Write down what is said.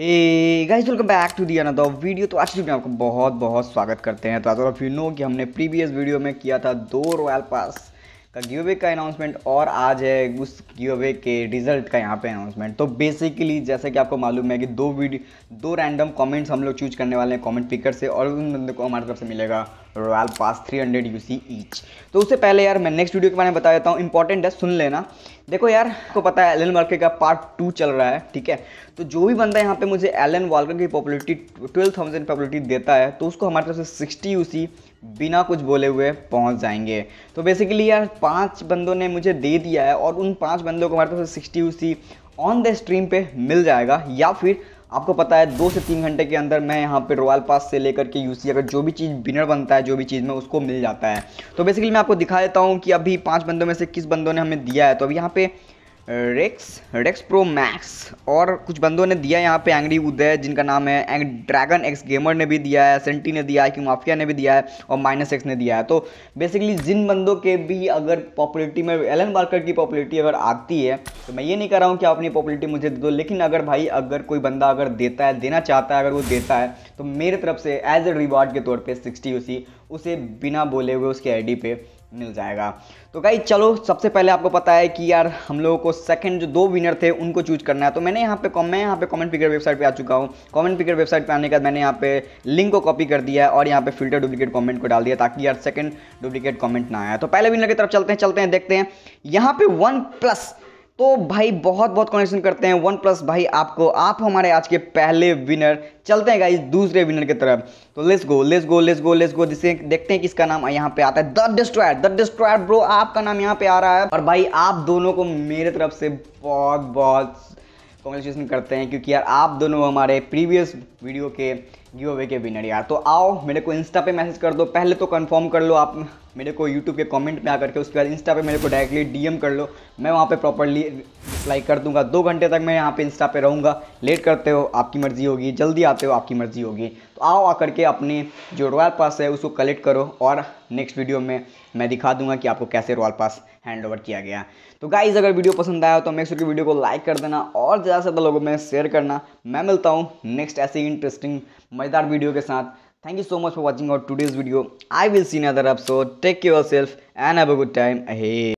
guys welcome back to the another video तो आज में आपको बहुत बहुत स्वागत करते हैं तो आज ऑफ यू नो कि हमने प्रीवियस वीडियो में किया था दो रॉयल पास का गिव अवे का अनाउंसमेंट और आज है उस गिव अवे के रिजल्ट का यहाँ पे अनाउंसमेंट तो बेसिकली जैसे कि आपको मालूम है कि दो वीडियो दो रैंडम कमेंट्स हम लोग चूज करने वाले हैं कमेंट पिकर से और उन बंदे को हमारी तरफ से मिलेगा रॉयल पास 300 यूसी ईच तो उससे पहले यार मैं नेक्स्ट वीडियो के बारे में बता देता हूँ इंपॉर्टेंट है सुन लेना देखो यार आपको पता है एलन वालकर का पार्ट टू चल रहा है ठीक है तो जो भी बंदा यहाँ पे मुझे एलन वालकर की पॉपुलरिटी ट्वेल्व थाउजेंड पॉपुलरिटी देता है तो उसको हमारी तरफ से सिक्सटी यूसी बिना कुछ बोले हुए पहुँच जाएंगे तो बेसिकली यार पाँच बंदों ने मुझे दे दिया है और उन पाँच बंदों को हमारे तरफ से sixty UC on the stream पे मिल जाएगा या फिर आपको पता है दो से तीन घंटे के अंदर मैं यहाँ पे रॉयल पास से लेकर के यूसी अगर जो भी चीज़ बिनर बनता है जो भी चीज़ में उसको मिल जाता है तो बेसिकली मैं आपको दिखा देता हूँ कि अभी पाँच बंदों में से किस बंदों ने हमें दिया है तो अभी यहाँ पे रेक्स रेक्स प्रो मैक्स और कुछ बंदों ने दिया यहाँ पे एंग्री उदय जिनका नाम है एंग ड्रैगन एक्स गेमर ने भी दिया है सेंटी ने दिया है कि माफिया ने भी दिया है और माइनस एक्स ने दिया है तो बेसिकली जिन बंदों के भी अगर पॉपुलरिटी में एलन बार्कर की पॉपुलरिटी अगर आती है तो मैं ये नहीं कर रहा हूँ कि आप अपनी पॉपुलरिटी मुझे दे दो लेकिन अगर भाई अगर कोई बंदा अगर देता है देना चाहता है अगर वो देता है तो मेरे तरफ से एज ए रिवार्ड के तौर पर सिक्सटी उसी उसे बिना बोले हुए उसके आई पे मिल जाएगा तो गाई चलो सबसे पहले आपको पता है कि यार हम लोगों को सेकंड जो दो विनर थे उनको चूज करना है तो मैंने यहाँ पे कॉम मैं यहाँ पे कमेंट पिकर वेबसाइट पे आ चुका हूँ कमेंट पिकर वेबसाइट पे आने के बाद मैंने यहाँ पे लिंक को कॉपी कर दिया है और यहाँ पे फिल्टर डुप्लीकेट कमेंट को डाल दिया ताकि यार सेकंड डुप्लीकेट कॉमेंट ना आया तो पहले विनर की तरफ चलते हैं चलते हैं देखते हैं यहाँ पे वन प्लस तो भाई बहुत बहुत कॉन्ग्रेचुलेसन करते हैं वन प्लस भाई आपको आप हमारे आज के पहले विनर चलते हैं गाइस दूसरे विनर की तरफ तो let's go let's go let's go let's go जिसे देखते हैं किसका नाम यहाँ पे आता है the destroyer the destroyer bro आपका नाम यहाँ पे आ रहा है और भाई आप दोनों को मेरे तरफ से बहुत बहुत कॉन्ग्रेचुलेसन करते हैं क्योंकि यार आप दोनों हमारे प्रीवियस वीडियो के गिव अवे के विनर यार तो आओ मेरे को इंस्टा पे मैसेज कर दो पहले तो कंफर्म कर लो आप मेरे को यूट्यूब के कमेंट में आकर के उसके बाद इंस्टा पे मेरे को डायरेक्टली डीएम कर लो मैं वहाँ पे प्रॉपरली रिप्लाई कर दूंगा दो घंटे तक मैं यहाँ पे इंस्टा पे रहूँगा लेट करते हो आपकी मर्ज़ी होगी जल्दी आते हो आपकी मर्ज़ी होगी तो आओ आकर के अपने जो रॉयल पास है उसको कलेक्ट करो और नेक्स्ट वीडियो में मैं दिखा दूँगा कि आपको कैसे रॉयल पास हैंड ओवर किया गया तो गाइज अगर वीडियो पसंद आया तो मैं श्योर वीडियो को लाइक कर देना और ज़्यादा से ज़्यादा लोगों में शेयर करना मैं मिलता हूँ नेक्स्ट ऐसी इंटरेस्टिंग मज़ेदार वीडियो के साथ thank you so much for watching out today's video I will see another up so take yourself and have a good time अहे